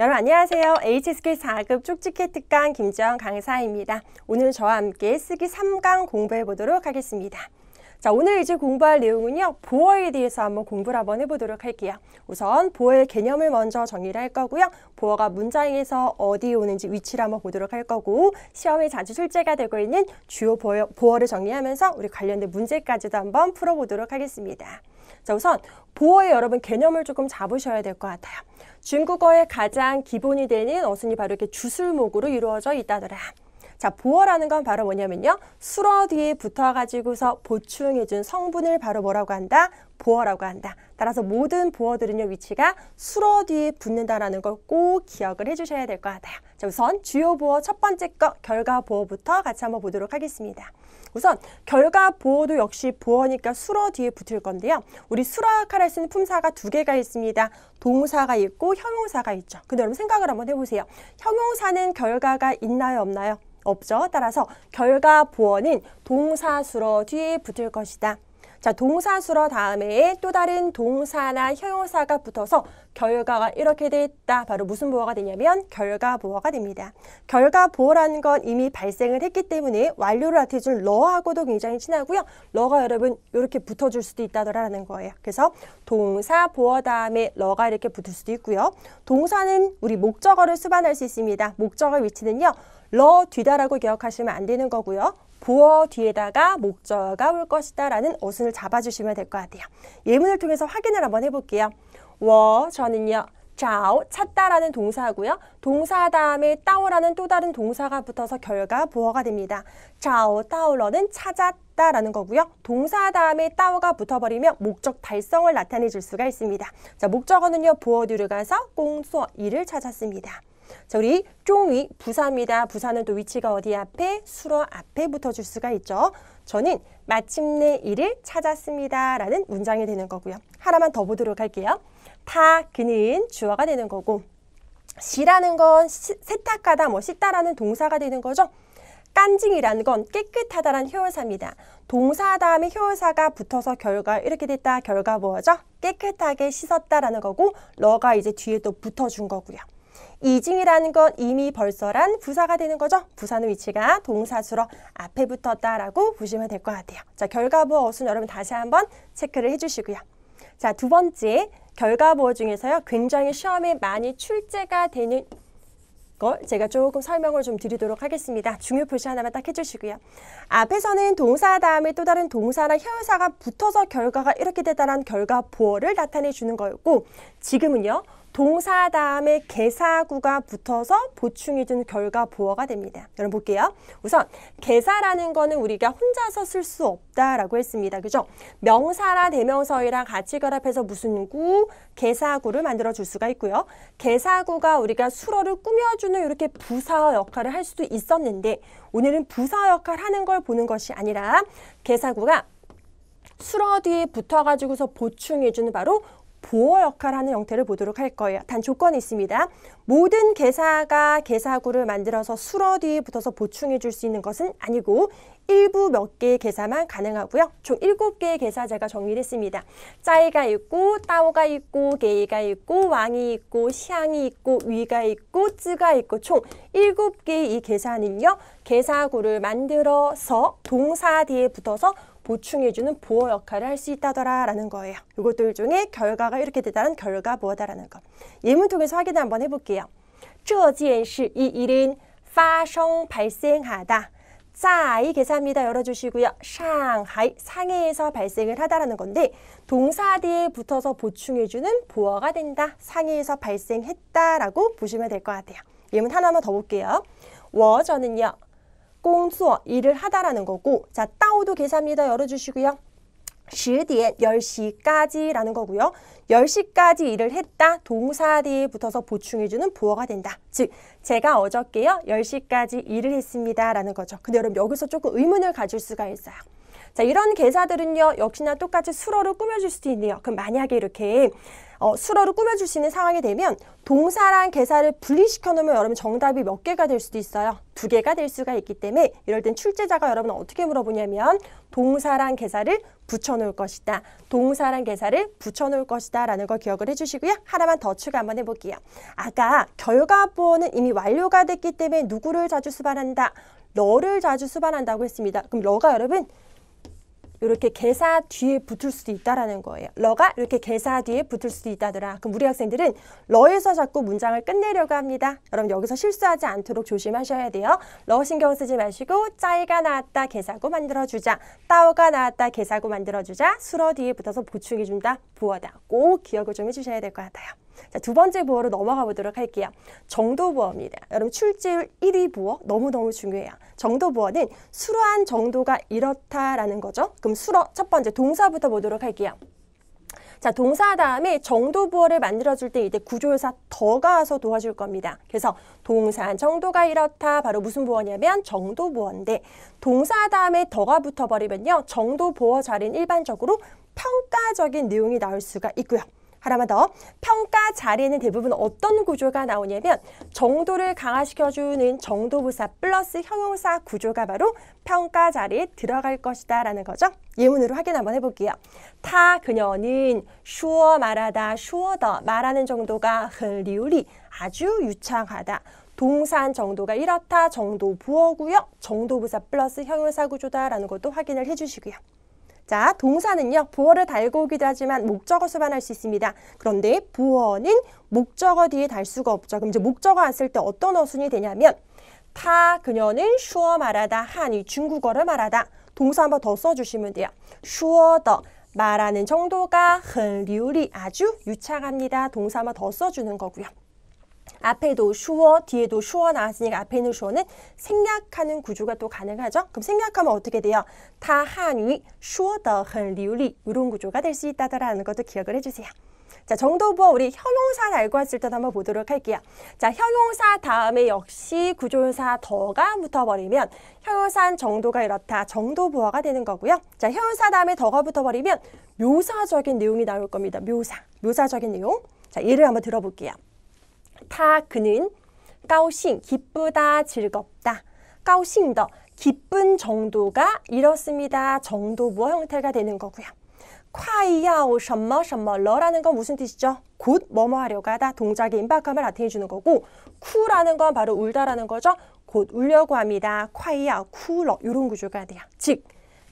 여러분 안녕하세요. HSK 4급 쪽지켓 특강 김지원 강사입니다. 오늘 저와 함께 쓰기 3강 공부해 보도록 하겠습니다. 자, 오늘 이제 공부할 내용은요. 보어에 대해서 한번 공부를 한번 해보도록 할게요. 우선 보어의 개념을 먼저 정리를 할 거고요. 보어가 문장에서 어디에 오는지 위치를 한번 보도록 할 거고 시험에 자주 출제가 되고 있는 주요 보어, 보어를 정리하면서 우리 관련된 문제까지도 한번 풀어보도록 하겠습니다. 자, 우선 보어의 여러분 개념을 조금 잡으셔야 될 것 같아요. 중국어의 가장 기본이 되는 어순이 바로 이렇게 주술목으로 이루어져 있다더라. 자, 보어라는 건 바로 뭐냐면요. 술어 뒤에 붙어가지고서 보충해준 성분을 바로 뭐라고 한다? 보어라고 한다. 따라서 모든 보어들은요, 위치가 술어 뒤에 붙는다라는 걸 꼭 기억을 해주셔야 될 것 같아요. 자, 우선 주요 보어 첫 번째 거, 결과 보어부터 같이 한번 보도록 하겠습니다. 우선 결과 보호도 역시 보호니까 수러 뒤에 붙을 건데요. 우리 수락할수있는 품사가 두 개가 있습니다. 동사가 있고 형용사가 있죠. 근데 여러분 생각을 한번 해보세요. 형용사는 결과가 있나요 없나요? 없죠. 따라서 결과 보호는 동사 수러 뒤에 붙을 것이다. 자, 동사수로 다음에 또 다른 동사나 형용사가 붙어서 결과가 이렇게 돼 있다. 바로 무슨 보호가 되냐면 결과 보호가 됩니다. 결과 보호라는 건 이미 발생을 했기 때문에 완료를 나타내준 러하고도 굉장히 친하고요. 러가 여러분 이렇게 붙어줄 수도 있다더라는 거예요. 그래서 동사 보호 다음에 러가 이렇게 붙을 수도 있고요. 동사는 우리 목적어를 수반할 수 있습니다. 목적어 위치는요. 러 뒤다라고 기억하시면 안 되는 거고요. 보어 뒤에다가 목적어가 올 것이다 라는 어순을 잡아주시면 될 것 같아요. 예문을 통해서 확인을 한번 해볼게요. 워 저는요. 자오 찾다라는 동사고요. 동사 다음에 따오라는 또 다른 동사가 붙어서 결과 보어가 됩니다. 자오 따오러는 찾았다라는 거고요. 동사 다음에 따오가 붙어버리면 목적 달성을 나타내 줄 수가 있습니다. 자 목적어는요 보어 뒤로 가서 공수어 이를 찾았습니다. 자, 우리 쫑이 부사입니다. 부사는 또 위치가 어디 앞에? 수러 앞에 붙어줄 수가 있죠. 저는 마침내 이를 찾았습니다. 라는 문장이 되는 거고요. 하나만 더 보도록 할게요. 다, 그는 주어가 되는 거고 시라는 건 시, 세탁하다, 뭐 씻다라는 동사가 되는 거죠. 깐징이라는 건 깨끗하다라는 효용사입니다. 동사 다음에 효용사가 붙어서 결과 이렇게 됐다. 결과 뭐죠? 깨끗하게 씻었다라는 거고 러가 이제 뒤에 또 붙어준 거고요. 이징이라는 건 이미 벌써란 부사가 되는 거죠. 부사는 위치가 동사수로 앞에 붙었다라고 보시면 될 것 같아요. 자, 결과부호 어순 여러분 다시 한번 체크를 해주시고요. 자, 두 번째 결과부호 중에서요. 굉장히 시험에 많이 출제가 되는 걸 제가 조금 설명을 좀 드리도록 하겠습니다. 중요 표시 하나만 딱 해주시고요. 앞에서는 동사 다음에 또 다른 동사나 형사가 붙어서 결과가 이렇게 되다라는 결과 보호를 나타내 주는 거였고 지금은요. 동사 다음에 개사구가 붙어서 보충이 준 결과 보어가 됩니다. 여러분 볼게요. 우선 개사라는 거는 우리가 혼자서 쓸 수 없다라고 했습니다. 그죠? 명사라 대명사이랑 같이 결합해서 무슨 구? 개사구를 만들어 줄 수가 있고요. 개사구가 우리가 수로를 꾸며주는 이렇게 부사 역할을 할 수도 있었는데 오늘은 부사 역할 하는 걸 보는 것이 아니라 개사구가 수러 뒤에 붙어가지고서 보충해주는 바로 보호 역할하는 형태를 보도록 할 거예요. 단 조건이 있습니다. 모든 개사가 개사구를 만들어서 수러 뒤에 붙어서 보충해 줄 수 있는 것은 아니고 일부 몇 개의 개사만 가능하고요. 총 일곱 개의 개사제가 정리를했습니다 짜이가 있고 따오가 있고 게이가 있고 왕이 있고 시앙이 있고 위가 있고 쯔가 있고 총 일곱 개의 이 개사는요. 개사구를 만들어서 동사 뒤에 붙어서 보충해주는 보호 역할을 할 수 있다더라라는 거예요. 이것도 일종 결과가 이렇게 되다는 결과 보다라는 거. 예문 통해서 확인 한번 해볼게요. 这件事이 일은 파송 발생하다. 싸이 계산입니다. 열어주시고요. 상하이 상해에서 발생을 하다라는 건데 동사 뒤에 붙어서 보충해주는 보어가 된다. 상해에서 발생했다라고 보시면 될 것 같아요. 예문 하나만 더 볼게요. 워 저는요. 공수어 일을 하다라는 거고 자 따오도 계사입니다. 열어주시고요. 10대 10시까지라는 거고요. 10시까지 일을 했다 동사 뒤에 붙어서 보충해주는 부어가 된다. 즉 제가 어저께요 10시까지 일을 했습니다 라는 거죠. 근데 여러분 여기서 조금 의문을 가질 수가 있어요. 자 이런 계사들은요 역시나 똑같이 수로를 꾸며줄 수도 있네요. 그럼 만약에 이렇게 어, 수로를 꾸며줄 수 있는 상황이 되면 동사랑 개사를 분리시켜 놓으면 여러분 정답이 몇 개가 될 수도 있어요. 두 개가 될 수가 있기 때문에 이럴 땐 출제자가 여러분 어떻게 물어보냐면 동사랑 개사를 붙여놓을 것이다. 동사랑 개사를 붙여놓을 것이다 라는 걸 기억을 해주시고요. 하나만 더 추가 한번 해볼게요. 아까 결과보호는 이미 완료가 됐기 때문에 누구를 자주 수반한다? 너를 자주 수반한다고 했습니다. 그럼 너가 여러분 이렇게 개사 뒤에 붙을 수도 있다라는 거예요. 러가 이렇게 개사 뒤에 붙을 수도 있다더라. 그럼 우리 학생들은 러에서 자꾸 문장을 끝내려고 합니다. 여러분 여기서 실수하지 않도록 조심하셔야 돼요. 러 신경 쓰지 마시고 짜이가 나왔다 개사고 만들어주자. 따오가 나왔다 개사고 만들어주자. 수러 뒤에 붙어서 보충해준다. 부어다. 꼭 기억을 좀 해주셔야 될 것 같아요. 자, 두 번째 부호로 넘어가 보도록 할게요. 정도 부호입니다. 여러분 출제율 1위 부호 너무너무 중요해요. 정도 부호는 수로한 정도가 이렇다라는 거죠. 그럼 수로 첫 번째 동사부터 보도록 할게요. 자 동사 다음에 정도 부호를 만들어줄 때 이때 구조사 더가 와서 도와줄 겁니다. 그래서 동사 한 정도가 이렇다 바로 무슨 부호냐면 정도 부호인데 동사 다음에 더가 붙어버리면요 정도 부호 자리는 일반적으로 평가적인 내용이 나올 수가 있고요. 하나만 더 평가 자리에는 대부분 어떤 구조가 나오냐면 정도를 강화시켜주는 정도부사 플러스 형용사 구조가 바로 평가 자리에 들어갈 것이다 라는 거죠. 예문으로 확인 한번 해볼게요. 타 그녀는 슈어 말하다 슈어더 말하는 정도가 흘리우리 아주 유창하다. 동산 정도가 이렇다 정도 부어고요. 정도부사 플러스 형용사 구조다라는 것도 확인을 해주시고요. 자, 동사는요. 부어를 달고 오기도 하지만 목적어 수반할 수 있습니다. 그런데 부어는 목적어 뒤에 달 수가 없죠. 그럼 이제 목적어 안쓸때 어떤 어순이 되냐면 타 그녀는 슈어 말하다 한이 중국어를 말하다 동사 한번더 써주시면 돼요. 슈어더 말하는 정도가 흔리우리 아주 유창합니다. 동사 한번더 써주는 거고요. 앞에도 슈어, 뒤에도 슈어 나왔으니까 앞에 있는 슈어는 생략하는 구조가 또 가능하죠. 그럼 생략하면 어떻게 돼요? 타 한위 슈어더 헌리우리 이런 구조가 될 수 있다라는 것도 기억을 해주세요. 자, 정도부와 우리 형용사 알고 왔을 때도 한번 보도록 할게요. 자, 형용사 다음에 역시 구조사 더가 붙어버리면 형용사 정도가 이렇다, 정도부화가 되는 거고요. 자, 형용사 다음에 더가 붙어버리면 묘사적인 내용이 나올 겁니다. 묘사, 묘사적인 내용. 자, 예를 한번 들어볼게요. 타 그는 까오싱 기쁘다 즐겁다 까오싱더 기쁜 정도가 이렇습니다 정도 무어 형태가 되는 거고요. 콰이야오 셔머 셔머러라는 건 무슨 뜻이죠? 곧 뭐뭐 하려고 하다 동작의 임박함을 나타내 주는 거고 쿠라는 건 바로 울다라는 거죠. 곧 울려고 합니다. 콰이야 쿠러 이런 구조가 돼요. 즉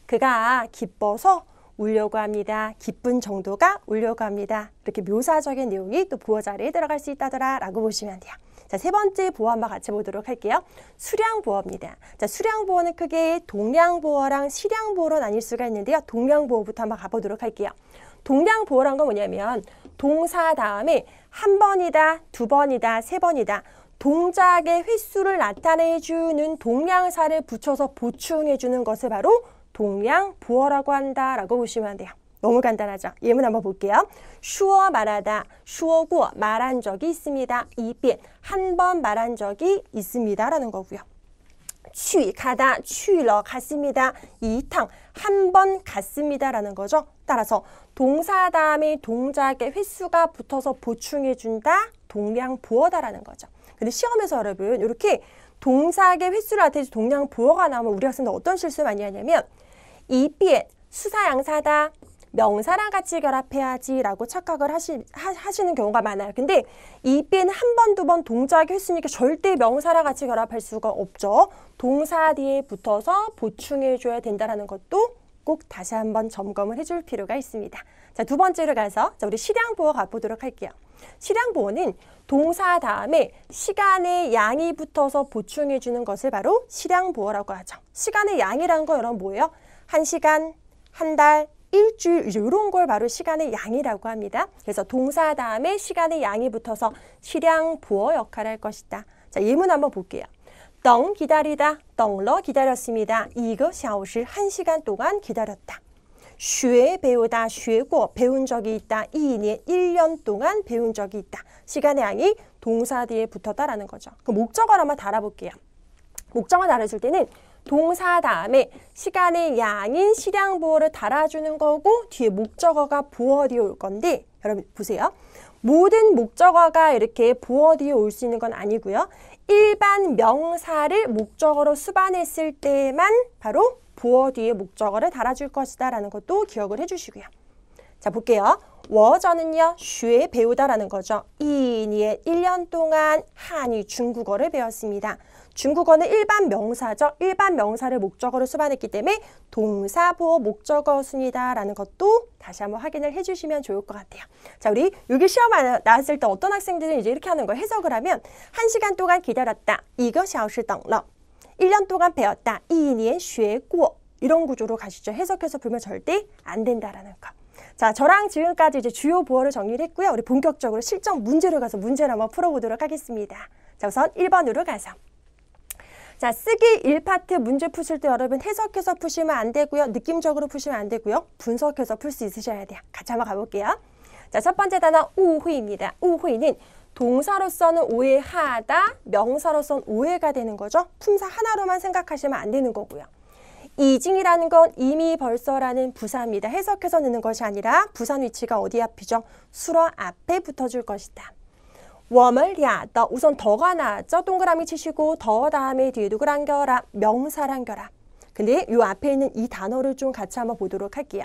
그가 기뻐서 울려고 합니다. 기쁜 정도가 울려고 합니다. 이렇게 묘사적인 내용이 또 부어 자리에 들어갈 수 있다더라 라고 보시면 돼요. 자, 세 번째 보어 한번 같이 보도록 할게요. 수량 보어입니다. 자, 수량 보어는 크게 동량 보어랑 실량 보어로 나뉠 수가 있는데요. 동량 보어부터 한번 가보도록 할게요. 동량 보어란 건 뭐냐면 동사 다음에 한 번이다, 두 번이다, 세 번이다. 동작의 횟수를 나타내주는 동량사를 붙여서 보충해주는 것을 바로 동양 부어라고 한다라고 보시면 돼요. 너무 간단하죠? 예문 한번 볼게요. 슈어 말하다, 슈어고 말한 적이 있습니다. 이빛 한번 말한 적이 있습니다라는 거고요. 취 가다 취러 갔습니다. 이탕 한 번 갔습니다라는 거죠. 따라서 동사 다음에 동작의 횟수가 붙어서 보충해 준다. 동량 보어다라는 거죠. 근데 시험에서 여러분 이렇게 동사의 횟수를 나타내서 동량 보어가 나오면 우리 학생들 어떤 실수 많이 하냐면 이비엔 수사양사다. 명사랑 같이 결합해야지라고 착각을 하시, 하, 시는 경우가 많아요. 근데 이비엔 한 번, 두 번 동작이 했으니까 절대 명사랑 같이 결합할 수가 없죠. 동사 뒤에 붙어서 보충해줘야 된다는 것도 꼭 다시 한번 점검을 해 줄 필요가 있습니다. 자, 두 번째로 가서 자, 우리 실량보호 가보도록 할게요. 실량보호는 동사 다음에 시간의 양이 붙어서 보충해주는 것을 바로 실량보호라고 하죠. 시간의 양이라는 거 여러분 뭐예요? 한 시간, 한 달, 일주일 이런 걸 바로 시간의 양이라고 합니다. 그래서 동사 다음에 시간의 양이 붙어서 실양 부어 역할할 것이다. 자, 예문 한번 볼게요. 떵 기다리다, 떵러 기다렸습니다. 이거 샤오실 한 시간 동안 기다렸다. 쉐 배우다, 쉐고 배운 적이 있다. 이년 1년 동안 배운 적이 있다. 시간의 양이 동사 뒤에 붙었다라는 거죠. 그 목적어를 한번 달아볼게요. 목적어 달아줄 때는 동사 다음에 시간의 양인 실량부호를 달아주는 거고 뒤에 목적어가 부어뒤에올 건데 여러분 보세요. 모든 목적어가 이렇게 부어뒤에올 수 있는 건 아니고요. 일반 명사를 목적어로 수반했을 때만 바로 부어뒤에 목적어를 달아줄 것이다 라는 것도 기억을 해주시고요. 자 볼게요. 워저는요. 슈에 배우다라는 거죠. 이니에의 1년 동안 한이 중국어를 배웠습니다. 중국어는 일반 명사죠. 일반 명사를 목적어로 수반했기 때문에 동사, 부호, 목적어 순이다라는 것도 다시 한번 확인을 해주시면 좋을 것 같아요. 자, 우리 여기 시험 나왔을 때 어떤 학생들은 이제 이렇게 하는 거 해석을 하면 한시간 동안 기다렸다. 이거 샤오시 덩러. 1년 동안 배웠다. 이 2년 쉐고. 이런 구조로 가시죠. 해석해서 불면 절대 안 된다라는 거. 자, 저랑 지금까지 이제 주요 보호를 정리를 했고요. 우리 본격적으로 실전 문제로 가서 문제를 한번 풀어보도록 하겠습니다. 자, 우선 1번으로 가서. 자, 쓰기 1파트 문제 푸실 때 여러분 해석해서 푸시면 안 되고요. 느낌적으로 푸시면 안 되고요. 분석해서 풀 수 있으셔야 돼요. 같이 한번 가볼게요. 자, 첫 번째 단어 우회입니다. 우회는 동사로서는 오해하다, 명사로서는 오해가 되는 거죠. 품사 하나로만 생각하시면 안 되는 거고요. 이징이라는 건 이미 벌써라는 부사입니다. 해석해서 넣는 것이 아니라 부산 위치가 어디 앞이죠? 수로 앞에 붙어줄 것이다. 워멀야더 우선 더가 나왔죠. 동그라미 치시고 더 다음에 뒤에 도그랑겨라명사랑겨라 근데 요 앞에 있는 이 단어를 좀 같이 한번 보도록 할게요.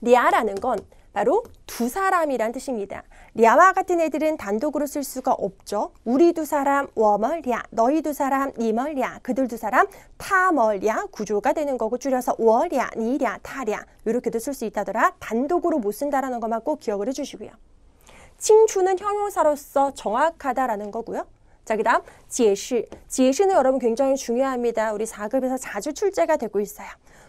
리아라는 건 바로 두 사람이란 뜻입니다. 리아와 같은 애들은 단독으로 쓸 수가 없죠. 우리 두 사람, 워멀리아, 너희 두 사람, 니멀리아, 그들 두 사람, 타멀리아 구조가 되는 거고 줄여서 워리아, 니리아, 타리아 이렇게도 쓸 수 있다더라. 단독으로 못 쓴다라는 것만 꼭 기억을 해주시고요. 칭추는 형용사로서 정확하다라는 거고요. 자, 그 다음 지시. 지시는 여러분 굉장히 중요합니다. 우리 4급에서 자주 출제가 되고 있어요.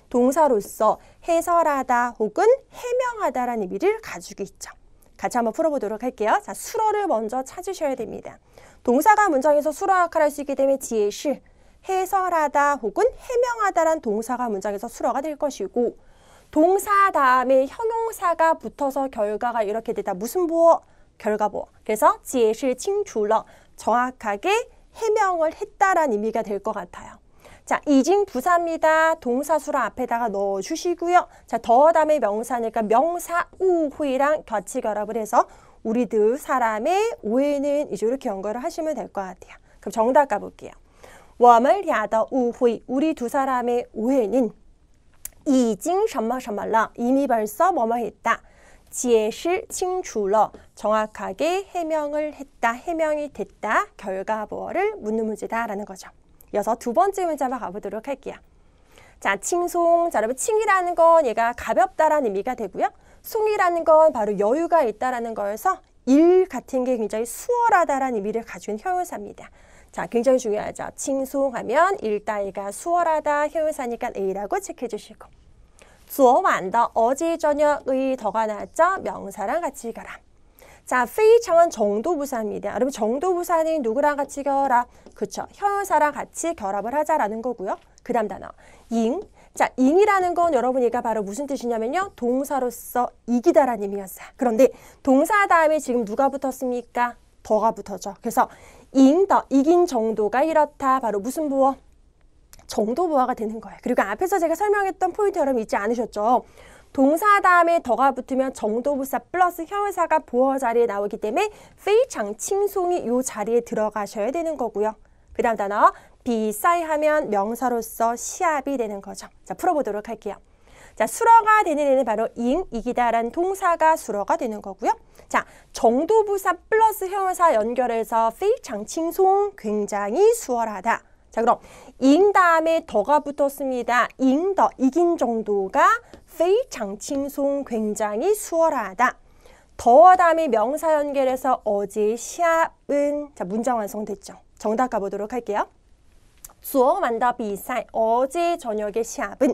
동사로서 해설하다 혹은 해명하다라는 의미를 가지고 있죠. 같이 한번 풀어보도록 할게요. 자, 수로를 먼저 찾으셔야 됩니다. 동사가 문장에서 수로 역할을 할 수 있기 때문에 지시, 해설하다 혹은 해명하다란 동사가 문장에서 수어가 될 것이고 동사 다음에 형용사가 붙어서 결과가 이렇게 되다. 무슨 보어? 결과보. 그래서 지혜실 칭추러 정확하게 해명을 했다라는 의미가 될 것 같아요. 자, 이징 부사입니다. 동사수로 앞에다가 넣어주시고요. 자, 더 다음에 명사니까 명사 우후이랑 같이 결합을 해서 우리들 사람의 오해는 이제 이렇게 연결을 하시면 될 것 같아요. 그럼 정답 가볼게요. 워멀 야더 우후이 우리 두 사람의 오해는 이징 셔마셔말라 이미 벌써 뭐뭐 했다. 지에실 칭출러 정확하게 해명을 했다, 해명이 됐다, 결과보어를 묻는 문제다라는 거죠. 이어서 두 번째 문제만 가보도록 할게요. 자, 칭송. 자, 여러분, 칭이라는 건 얘가 가볍다라는 의미가 되고요. 송이라는 건 바로 여유가 있다라는 거여서 일 같은 게 굉장히 수월하다라는 의미를 가진 형용사입니다. 자, 굉장히 중요하죠. 칭송하면 일 따위가 수월하다, 형용사니까 A라고 체크해 주시고. 昨晚的 어제 저녁의 더가 나왔죠? 명사랑 같이 가라 자, 페이창은 정도부사입니다. 여러분 정도부사는 누구랑 같이 결라 그쵸. 형용사랑 같이 결합을 하자라는 거고요. 그 다음 단어 잉. 자, 잉이라는 건 여러분 얘가 바로 무슨 뜻이냐면요. 동사로서 이기다라는 의미였어요. 그런데 동사 다음에 지금 누가 붙었습니까? 더가 붙었죠 그래서 잉, 더, 이긴 정도가 이렇다. 바로 무슨 부어 정도 부화가 되는 거예요. 그리고 앞에서 제가 설명했던 포인트 여러분 잊지 않으셨죠? 동사 다음에 더가 붙으면 정도부사 플러스 형사가 보어 자리에 나오기 때문에 페이창 칭송이 요 자리에 들어가셔야 되는 거고요. 그 다음 단어 비싸이 하면 명사로서 시합이 되는 거죠. 자 풀어보도록 할게요. 자 수러가 되는 애는 바로 잉, 이기다는 동사가 수러가 되는 거고요. 자 정도부사 플러스 형사 연결해서 페이창 칭송 굉장히 수월하다. 자 그럼 인 다음에 더가 붙었습니다. 인더 이긴 정도가 非常 칭송 굉장히 수월하다. 더와 다음에 명사 연결해서 어제 시합은 자 문장 완성됐죠. 정답 가보도록 할게요. 수昨晚的 비사이 어제 저녁의 시합은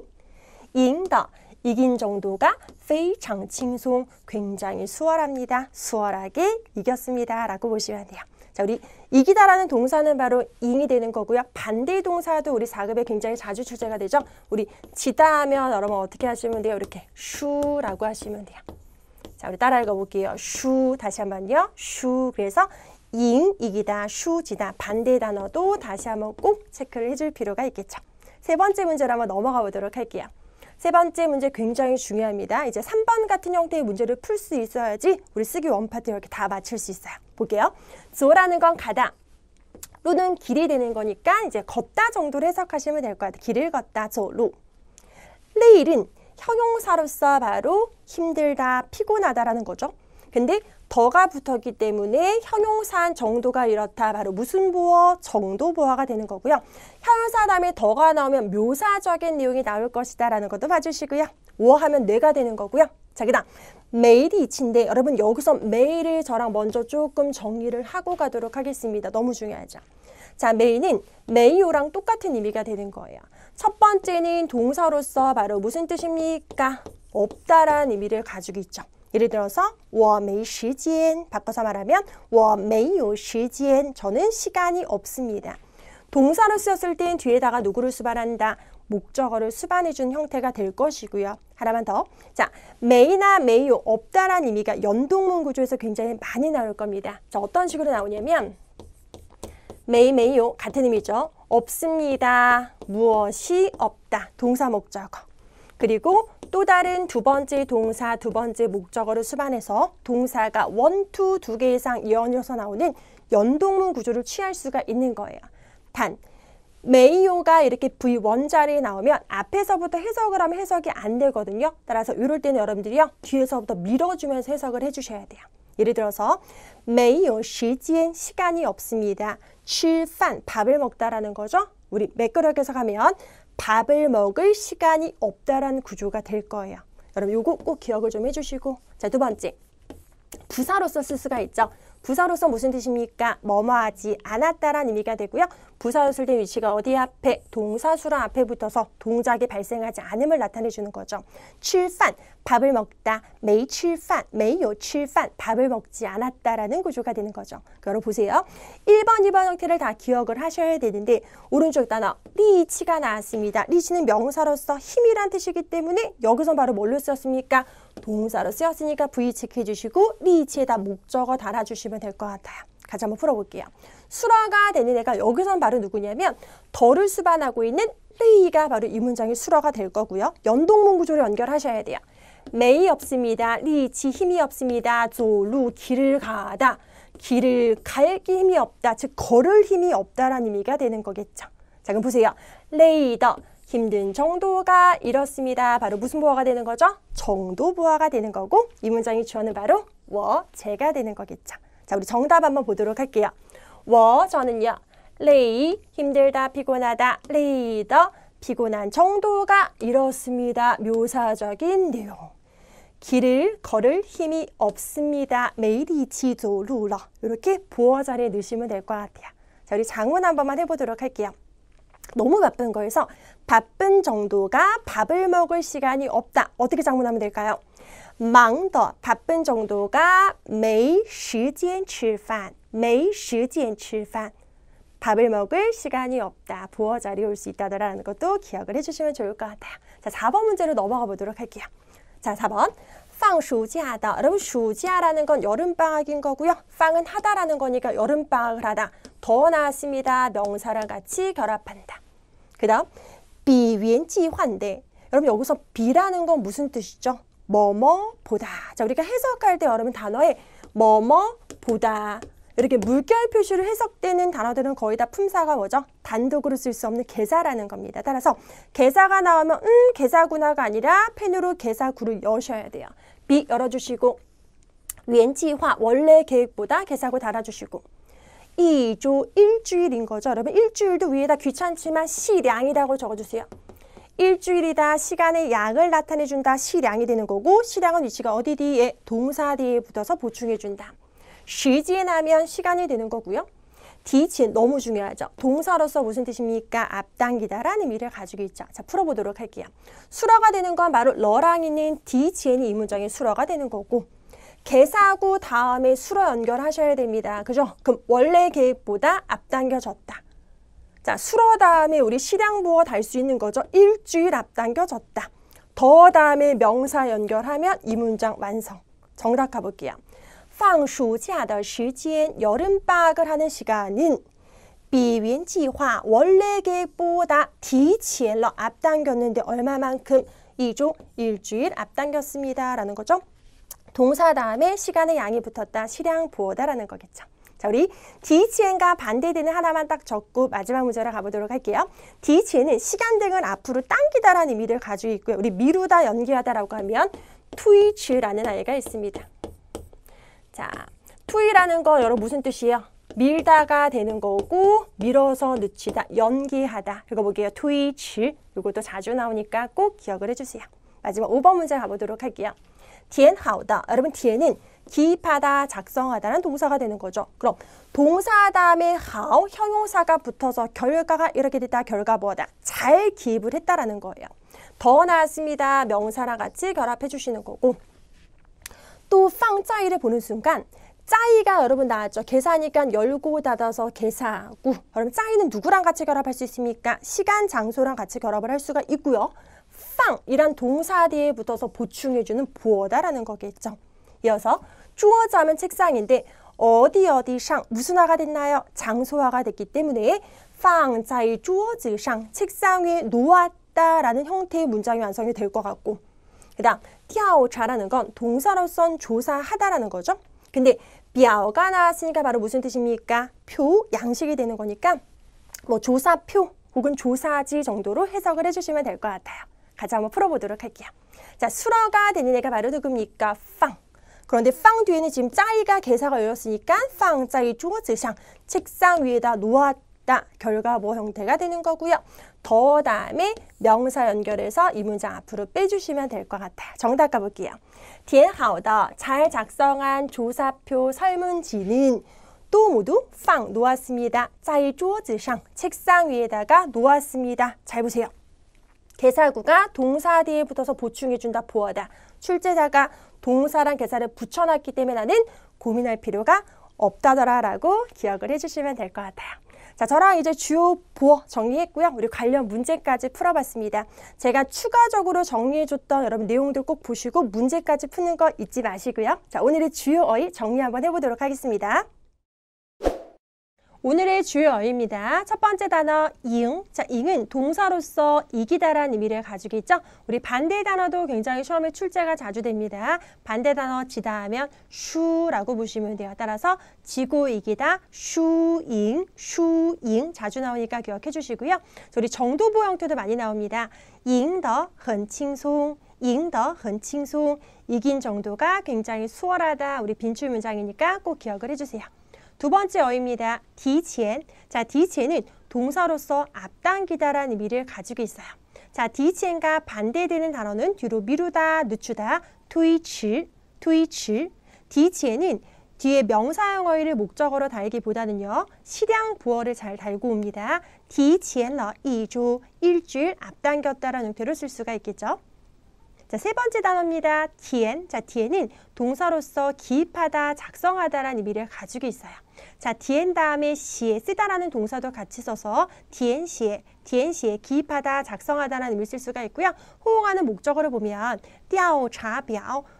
인더 이긴 정도가 非常 칭송 굉장히 수월합니다. 수월하게 이겼습니다. 라고 보시면 돼요. 자, 우리 이기다라는 동사는 바로 잉이 되는 거고요. 반대 동사도 우리 4급에 굉장히 자주 출제가 되죠. 우리 지다 하면 여러분 어떻게 하시면 돼요? 이렇게 슈라고 하시면 돼요. 자, 우리 따라 읽어볼게요. 슈 다시 한번요. 슈 그래서 잉, 이기다, 슈, 지다 반대 단어도 다시 한번 꼭 체크를 해줄 필요가 있겠죠. 세 번째 문제로 한번 넘어가 보도록 할게요. 세 번째 문제 굉장히 중요합니다. 이제 3번 같은 형태의 문제를 풀 수 있어야지 우리 쓰기 원파트 이렇게 다 맞출 수 있어요. 볼게요. 조라는 건 가다. 로는 길이 되는 거니까 이제 걷다 정도로 해석하시면 될 것 같아요. 길을 걷다, 조로. 레일은 형용사로서 바로 힘들다, 피곤하다라는 거죠. 근데 더가 붙었기 때문에 형용사한 정도가 이렇다. 바로 무슨 보어? 정도 보어가 되는 거고요. 형용사 다음에 더가 나오면 묘사적인 내용이 나올 것이다 라는 것도 봐주시고요. 워 하면 뇌가 되는 거고요. 자, 그 다음 메일이 이치인데 여러분 여기서 메일을 저랑 먼저 조금 정리를 하고 가도록 하겠습니다. 너무 중요하죠. 자, 메인은 메이오랑 똑같은 의미가 되는 거예요. 첫 번째는 동사로서 바로 무슨 뜻입니까? 없다라는 의미를 가지고 있죠. 예를 들어서 我没时间 바꿔서 말하면 我没有时间 저는 시간이 없습니다. 동사로 쓰였을 땐 뒤에다가 누구를 수반한다. 목적어를 수반해준 형태가 될 것이고요. 하나만 더. 자, 메이나 메이요 없다란 의미가 연동문 구조에서 굉장히 많이 나올 겁니다. 자, 어떤 식으로 나오냐면 메이 메이요 같은 의미죠. 없습니다. 무엇이 없다. 동사 목적어. 그리고 또 다른 두 번째 동사, 두 번째 목적어를 수반해서 동사가 원, 투, 두 개 이상 이어져서 나오는 연동문 구조를 취할 수가 있는 거예요. 단, 메이오가 이렇게 V1 자리에 나오면 앞에서부터 해석을 하면 해석이 안 되거든요. 따라서 이럴 때는 여러분들이요. 뒤에서부터 밀어주면서 해석을 해주셔야 돼요. 예를 들어서 메이오 시지 시간이 없습니다. 칠판 밥을 먹다라는 거죠. 우리 매끄럽게 해석하면 밥을 먹을 시간이 없다라는 구조가 될 거예요. 여러분 요거 꼭 기억을 좀 해주시고 자두 번째 부사로서 쓸 수가 있죠. 부사로서 무슨 뜻입니까? 머머하지 않았다라는 의미가 되고요. 부사연술된 위치가 어디 앞에 동사수랑 앞에 붙어서 동작이 발생하지 않음을 나타내 주는 거죠. 칠판, 밥을 먹다, 매일 칠판, 매有 칠판, 밥을 먹지 않았다라는 구조가 되는 거죠. 여러 보세요. 1번, 2번 형태를 다 기억을 하셔야 되는데 오른쪽 단어 리치가 나왔습니다. 리치는 명사로서 힘이란 뜻이기 때문에 여기서 바로 뭘로 쓰였습니까? 동사로 쓰였으니까 V 체크해 주시고 리치에다 목적어 달아주시면 보시면 될 것 같아요. 같이 한번 풀어볼게요. 수라가 되는 애가 여기선 바로 누구냐면 덜을 수반하고 있는 레이가 바로 이 문장의 수라가 될 거고요. 연동문 구조를 연결하셔야 돼요. 매이 없습니다. 리치 힘이 없습니다. 조루 길을 가다. 길을 갈 힘이 없다. 즉 걸을 힘이 없다라는 의미가 되는 거겠죠. 자 그럼 보세요. 레이더 힘든 정도가 이렇습니다. 바로 무슨 보화가 되는 거죠? 정도 보화가 되는 거고 이 문장이 주어는 바로 워, 제가 되는 거겠죠. 자, 우리 정답 한번 보도록 할게요. 워 저는요. 레이 힘들다 피곤하다 레이더 피곤한 정도가 이렇습니다. 묘사적인 내용. 길을 걸을 힘이 없습니다. 메이디 지조 루러 이렇게 보어 자리에 넣으시면 될 것 같아요. 자, 우리 장문 한 번만 해보도록 할게요. 너무 바쁜 거에서 바쁜 정도가 밥을 먹을 시간이 없다. 어떻게 장문하면 될까요? 망더 바쁜 정도가 매일 시간 吃饭, 매일 시간 吃饭. 밥을 먹을 시간이 없다. 부어 자리에 올 수 있다라는 것도 기억을 해주시면 좋을 것 같아요. 자, 4번 문제로 넘어가 보도록 할게요. 자, 4번. 팡暑假다. 여러분, 暑假라는 건 여름방학인 거고요. 팡은 하다라는 거니까 여름방학을 하다. 더 나았습니다. 명사랑 같이 결합한다. 그 다음, 비위지환대 여러분, 여기서 비라는 건 무슨 뜻이죠? 뭐뭐 보다. 자, 우리가 해석할 때 여러분 단어에 뭐뭐 보다 이렇게 물결 표시로 해석되는 단어들은 거의 다 품사가 뭐죠? 단독으로 쓸 수 없는 계사라는 겁니다. 따라서 계사가 나오면 음계사구나가 아니라 펜으로 계사구를 여셔야 돼요. 빅 열어주시고 왠지화 원래 계획보다 계사구 달아주시고 이조 일주일인 거죠. 여러분 일주일도 위에다 귀찮지만 시량이라고 적어주세요. 일주일이다 시간의 양을 나타내준다 시량이 되는 거고 시량은 위치가 어디 뒤에 동사 뒤에 붙어서 보충해준다. 쉬지에 나면 시간이 되는 거고요. 뒤치 너무 중요하죠. 동사로서 무슨 뜻입니까? 앞당기다라는 의미를 가지고 있죠. 자, 풀어보도록 할게요. 수러가 되는 건 바로 러랑 있는 디지엔이 이 문장의 수러가 되는 거고 개사하고 다음에 수러 연결하셔야 됩니다. 그죠? 그럼 원래 계획보다 앞당겨졌다. 자, 수러 다음에 우리 실향 부어달 수 있는 거죠. 일주일 앞당겨졌다. 더 다음에 명사 연결하면 이 문장 완성. 정답 가볼게요. 放暑假的时间, 여름방학을 하는 시간은 比原计划 원래 계획보다 提前了 앞당겼는데 얼마만큼 이종 일주일 앞당겼습니다라는 거죠. 동사 다음에 시간의 양이 붙었다, 실향 보어다라는 거겠죠. 자, 우리 DHN과 반대되는 하나만 딱 적고 마지막 문제로 가보도록 할게요. DHN은 시간 등을 앞으로 당기다라는 의미를 가지고 있고요. 우리 미루다, 연기하다라고 하면 투이츠라는 아이가 있습니다. 자, 투이라는 거 여러분 무슨 뜻이에요? 밀다가 되는 거고 밀어서 늦추다, 연기하다 이거 보게요 투이츠 이것도 자주 나오니까 꼭 기억을 해주세요. 마지막 5번 문제 가보도록 할게요. 디엔 하우다 여러분 디엔은 기입하다, 작성하다는 동사가 되는 거죠. 그럼 동사 다음에 how 형용사가 붙어서 결과가 이렇게 됐다. 결과 보다잘 기입을 했다라는 거예요. 더 나았습니다. 명사랑 같이 결합해 주시는 거고 또 팡짜이를 보는 순간 짜이가 여러분 나왔죠. 계산이니까 열고 닫아서 계산하고 여러분 짜이는 누구랑 같이 결합할 수 있습니까? 시간, 장소랑 같이 결합을 할 수가 있고요. 빵이란 동사 뒤에 붙어서 보충해주는 보어다라는 거겠죠. 이어서 쪼어자면 책상인데 어디 어디상 무슨 화가 됐나요? 장소화가 됐기 때문에 빵자의 쪼어즈상 책상 위에 놓았다라는 형태의 문장이 완성이 될 것 같고 그 다음 티아오자라는 건 동사로선 조사하다라는 거죠. 근데 비아가 나왔으니까 바로 무슨 뜻입니까? 표, 양식이 되는 거니까 뭐 조사표 혹은 조사지 정도로 해석을 해주시면 될 것 같아요. 같이 한번 풀어보도록 할게요. 자, 수러가 되는 애가 바로 누굽니까? 빵. 그런데 빵 뒤에는 지금 짜이가 개사가 열렸으니까 빵짜이주어 즉상 책상 위에다 놓았다. 결과 뭐 형태가 되는 거고요. 더 다음에 명사 연결해서 이 문장 앞으로 빼주시면 될 것 같아요. 정답 가볼게요. 하好더잘 작성한 조사표 설문지는 또 모두 빵 놓았습니다. 짜이 주 쪼즈상 책상 위에다가 놓았습니다. 잘 보세요. 개사구가 동사 뒤에 붙어서 보충해준다, 보호하다 출제자가 동사랑 계산을 붙여놨기 때문에 나는 고민할 필요가 없다더라라고 기억을 해주시면 될 것 같아요. 자, 저랑 이제 주요 보어 정리했고요. 우리 관련 문제까지 풀어봤습니다. 제가 추가적으로 정리해줬던 여러분 내용들 꼭 보시고 문제까지 푸는 거 잊지 마시고요. 자, 오늘의 주요 어휘 정리 한번 해보도록 하겠습니다. 오늘의 주요 어휘입니다. 첫 번째 단어 잉. 자, 잉은 동사로서 이기다는 의미를 가지고 있죠. 우리 반대 단어도 굉장히 시험에 출제가 자주 됩니다. 반대 단어 지다 하면 슈라고 보시면 돼요. 따라서 지고 이기다 슈잉 슈잉 자주 나오니까 기억해 주시고요. 우리 정도보 형태도 많이 나옵니다. 잉 더 헌칭송 잉 더 헌칭송 이긴 정도가 굉장히 수월하다. 우리 빈출 문장이니까 꼭 기억을 해주세요. 두 번째 어입니다. 디첸. 자, 디첸은 동사로서 앞당기다라는 의미를 가지고 있어요. 자, 디첸과 반대되는 단어는 뒤로 미루다, 늦추다, 투이칠, 투이칠. 디첸은 뒤에 명사형어휘를목적으로 달기보다는요. 실량 부어를 잘 달고 옵니다. 디치엔러 이조 일주일 앞당겼다라는 형태로 쓸 수가 있겠죠. 자, 세 번째 단어입니다. 디엔. 자, 디엔은 동사로서 기입하다, 작성하다라는 의미를 가지고 있어요. 자, 디엔 다음에 시에 쓰다라는 동사도 같이 써서 디엔 시에 디엔시에 기입하다, 작성하다라는 의미를 쓸 수가 있고요. 호응하는 목적어를 보면 띠아오 자비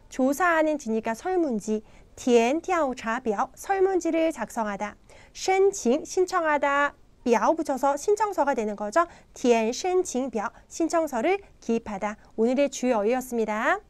조사하는 지니까 설문지 디엔 띠아오 자비 설문지를 작성하다 신칭 신청하다 비 붙여서 신청서가 되는 거죠. 디엔 신칭 비 신청서를 기입하다 오늘의 주요 어휘였습니다.